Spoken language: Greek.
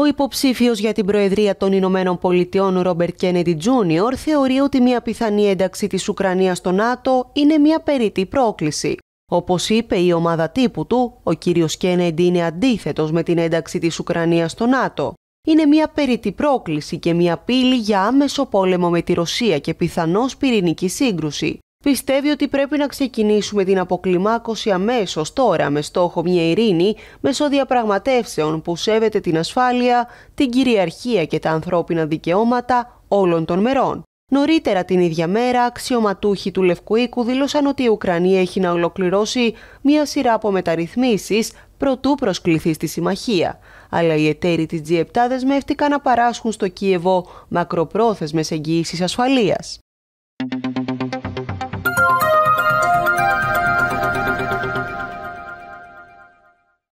Ο υποψήφιος για την Προεδρία των Ηνωμένων Πολιτειών, Ρόμπερτ Κέννιντι Τζούνιορ, θεωρεί ότι μια πιθανή ένταξη της Ουκρανίας στο ΝΑΤΟ είναι μια περίτη πρόκληση. Όπως είπε η ομάδα τύπου του, ο κύριος Κένεντι είναι αντίθετος με την ένταξη της Ουκρανίας στο ΝΑΤΟ. Είναι μια περίτη πρόκληση και μια πύλη για άμεσο πόλεμο με τη Ρωσία και πιθανώς πυρηνική σύγκρουση. Πιστεύει ότι πρέπει να ξεκινήσουμε την αποκλιμάκωση αμέσως τώρα με στόχο μια ειρήνη μέσω διαπραγματεύσεων που σέβεται την ασφάλεια, την κυριαρχία και τα ανθρώπινα δικαιώματα όλων των μερών. Νωρίτερα την ίδια μέρα, αξιωματούχοι του Λευκού Οίκου δήλωσαν ότι η Ουκρανία έχει να ολοκληρώσει μία σειρά από μεταρρυθμίσεις προτού προσκληθεί στη συμμαχία. Αλλά οι εταίροι της G7 δεσμεύτηκαν να παράσχουν στο Κίεβο μακροπρόθεσμες εγγυήσεις ασφαλείας.